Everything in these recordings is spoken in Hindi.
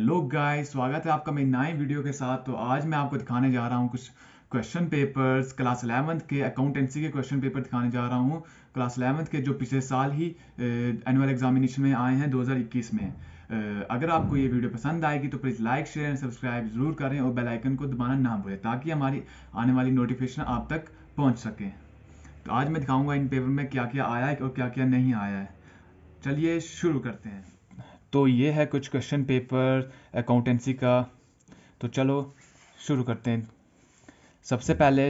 हेलो गाइस स्वागत है आपका मेरे नए वीडियो के साथ तो आज मैं आपको दिखाने जा रहा हूँ कुछ क्वेश्चन पेपर्स क्लास अलेवंथ के अकाउंटेंसी के क्वेश्चन पेपर दिखाने जा रहा हूँ क्लास अलेवंथ के जो पिछले साल ही एनुअल एग्जामिनेशन में आए हैं 2021 में अगर आपको ये वीडियो पसंद आएगी तो please like share and subscribe ज़रूर करें और बेल आइकन को दबाना ना भूलें ताकि हमारी आने वाली नोटिफिकेशन आप तक पहुंच सके तो आज मैं दिखाऊंगा इन पेपर में क्या क्या आया है और क्या क्या नहीं आया है चलिए शुरू करते हैं तो ये है कुछ क्वेश्चन पेपर अकाउंटेंसी का तो चलो शुरू करते हैं सबसे पहले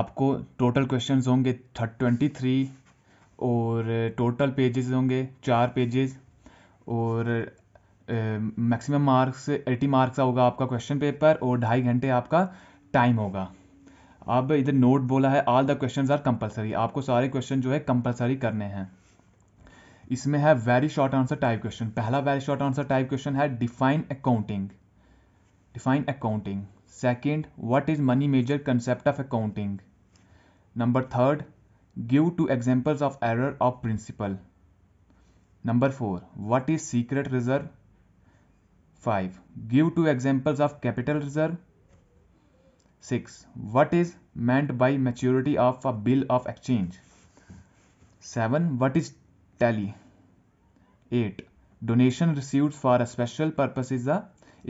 आपको टोटल क्वेश्चंस होंगे ट्वेंटी थ्री और टोटल पेजेस होंगे चार पेजेस और मैक्सिमम मार्क्स एटी मार्क्स का होगा आपका क्वेश्चन पेपर और ढाई घंटे आपका टाइम होगा अब इधर नोट बोला है all the questions are compulsory आपको सारे क्वेश्चन जो है कंपलसरी करने हैं इसमें है very short answer type question पहला very short answer type question है define accounting define accounting second what is money measure concept of accounting number third give two examples of error of principle number four what is secret reserve five give two examples of capital reserve six what is meant by maturity of a bill of exchange seven what is tally eight donation received for a special is the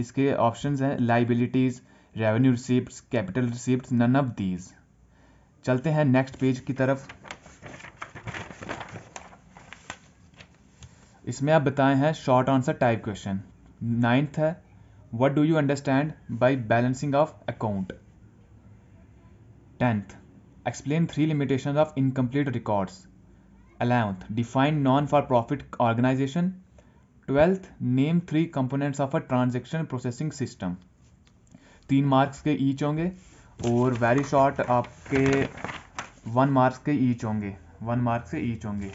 इसके ऑप्शन हैं liabilities revenue receipt capital receipt none of these चलते हैं नेक्स्ट पेज की तरफ इसमें आप बताए हैं short answer type question ninth है what do you understand by balancing of account tenth explain three limitation of incomplete records eleventh defined non for profit organisation twelfth name three components of a transaction processing system तीन मार्क्स के ईच होंगे और वेरी शॉर्ट आपके वन मार्क्स के ईच होंगे वन मार्क्स के ईच होंगे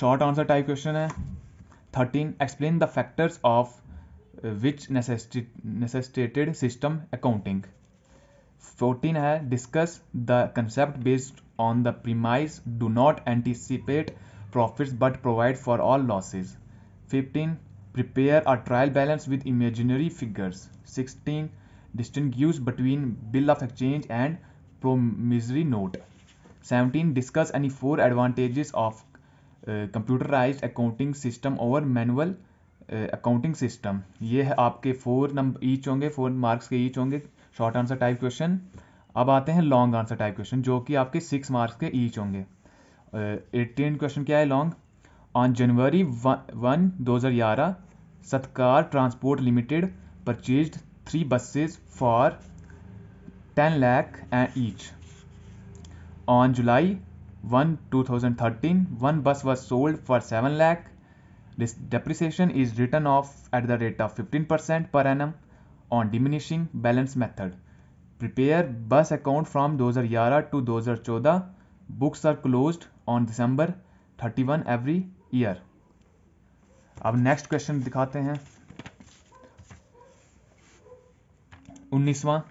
शॉर्ट आंसर टाइप क्वेश्चन है thirteen explain the factors of which नेसेस्टेटेड system accounting fourteen है discuss the concept based on the premise do not anticipate profits but provide for all losses fifteen prepare a trial balance with imaginary figures sixteen use between bill of exchange and promissory note seventeen discuss any four advantages of computerise accounting system और मैनुअल अकाउंटिंग सिस्टम ये है आपके फोर नंबर ईच होंगे फोर मार्क्स के ईच होंगे शॉर्ट आंसर टाइप क्वेश्चन अब आते हैं लॉन्ग आंसर टाइप क्वेश्चन जो कि आपके सिक्स मार्क्स के ईच होंगे एटीन uh, क्वेश्चन क्या है लॉन्ग ऑन जनवरी वन दो हज़ार ग्यारह Satkar transport limited purchase three buses for ten lakh and each on on July 1, 2013, one bus was sold for 7 lakh. Is return of at the rate of fifteen percent per annum on diminishing balance method. Prepare bus account from 2011 to 2014. Books are closed on December 31 every year. अब नेक्स्ट क्वेश्चन दिखाते हैं उन्नीसवा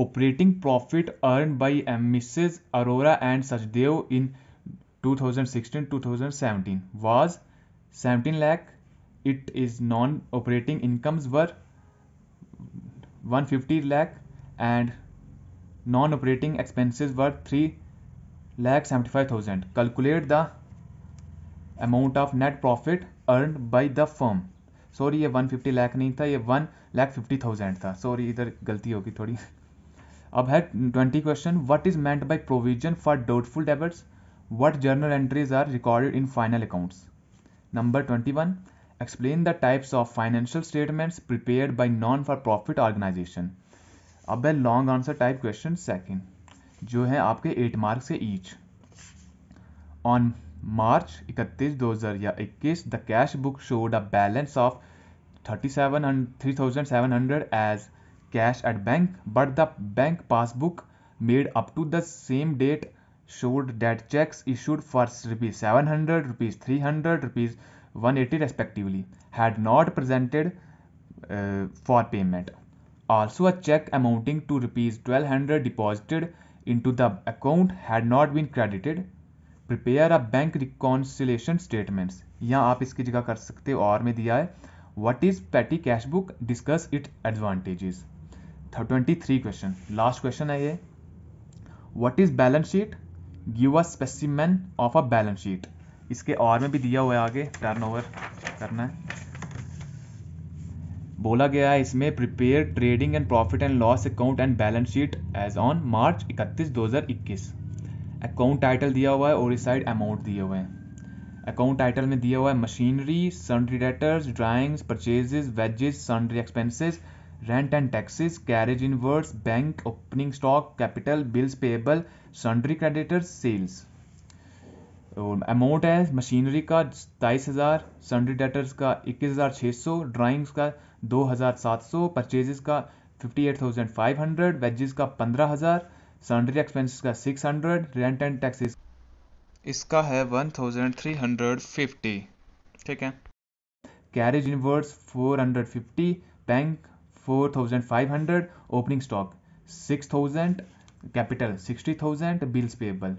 operating profit earned by Mrs. Arora and Sajdev in 2016-2017 was 17 lakh. It is non-operating incomes were one fifty and non operating expenses were three lakh seventy five thousand calculate the amount of net profit earn by the firm sorry ये फिफ्टी लैख नहीं था ये वन लैख फिफ्टी थाउजेंड था सॉरी इधर गलती होगी थोड़ी अब है twenty question what is meant by provision for doubtful debits what journal entries are recorded in final accounts number twenty one explain the types of financial statements prepared by non for profit organisation अब है long answer type question second जो है आपके एट मार्क्स से ईच ऑन मार्च इकतीस दो हजार या इक्कीस the cash book showed a balance of thirty seven hundred as cash at bank but the bank passbook made up to the same date showed that cheques issued for rupees seven hundred rupees three hundred rupees one eighty respectively had not presented for payment also a cheque amounting to rupees twelve hundred deposited into the account had not been credited prepare a bank reconciliation statements या आप इसकी जगह कर सकते हो और में दिया है what is petty cash book discuss it advantages twenty three question last question है ये what is balance sheet give a specimen of a balance sheet इसके और में भी दिया हुआ है आगे टर्न ओवर करना है बोला गया है इसमें prepare trading and profit and loss account and balance sheet as on March 31 2021 account title दिया हुआ है और इस साइड अमाउंट दिए हुए हैं अकाउंट टाइटल में दिया हुआ है machinery sundry debtors drawings purchases wages sundry expenses rent and taxes carriage inwards bank opening stock capital bills payable sundry creditors sales और अमाउंट है मशीनरी का सताईस हज़ार सन्डरी डेटर्स का इक्कीस हज़ार छः सौ ड्राइंग्स का दो हज़ार सात सौ परचेजेस का fifty eight thousand five hundred wages का पंद्रह हज़ार सन्डरी एक्सपेंसिस का six hundred rent and taxes इसका है one thousand three hundred fifty ठीक है carriage inwards four hundred fifty bank four thousand five hundred opening stock six thousand capital sixty thousand bills payable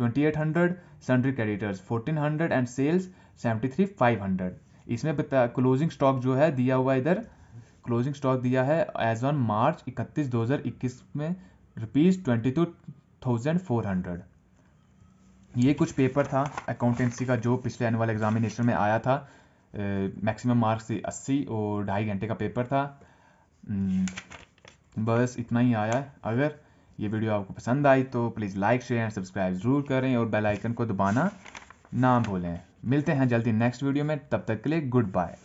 2800 sundry creditors 1400 and sales 73500 इसमें बता क्लोजिंग स्टॉक जो है दिया हुआ इधर क्लोजिंग स्टॉक दिया है एज ऑन मार्च 31 2021 में rupees twenty two thousand four hundred ये कुछ पेपर था अकाउंटेंसी का जो पिछले एनुअल एग्जामिनेशन में आया था मैक्सिमम मार्क्स थी अस्सी और ढाई घंटे का पेपर था हम्म, बस इतना ही आया है अगर ये वीडियो आपको पसंद आई तो please like share and subscribe ज़रूर करें और बेल आइकन को दबाना ना भूलें मिलते हैं जल्दी नेक्स्ट वीडियो में तब तक के लिए गुड बाय